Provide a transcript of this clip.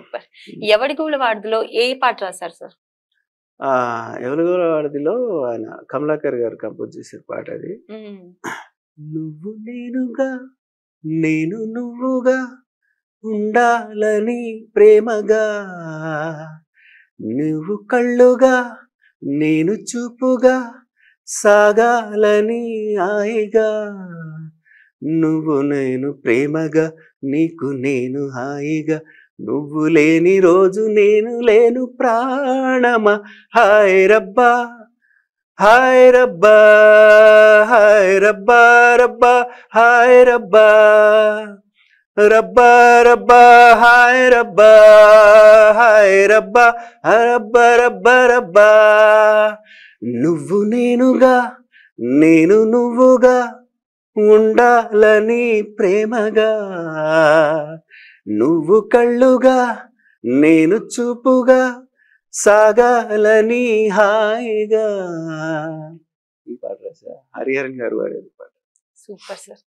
super ఎవడి గూలవాడదిలో ఏ పాట రాశారు సార్ ఎవరి గూలవాడదిలో ఆయన కమలాకర్ గారు కంపోజ్ చేసిన పాట అది నువ్వు నేనుగా నేను నువ్వుగా ఉండాలని ప్రేమగా నువ్వు కళ్ళుగా నేను చూపుగా సాగాలని హాయిగా నువ్వు నేను ప్రేమగా నీకు నేను హాయిగా నువ్వు లేని రోజు నేను లేను ప్రాణమా హాయ్ రబ్బా హాయ్ రబ్బా హాయ్ రబ్బా రబ్బా హాయ్ రబ్బా రబ్బా రబ్బా హాయ్ రబ్బా హాయ్ రబ్బా రబ్బా రబ్బా రబ్బా నువ్వు నేనుగా నేను నువ్వుగా ఉండాలని ప్రేమగా నువ్వు కళ్ళుగా నేను చూపుగా సాగాలని హాయిగా ఈ పాట రాశా హరిహరన్ గారు వారు పాట సూపర్ సార్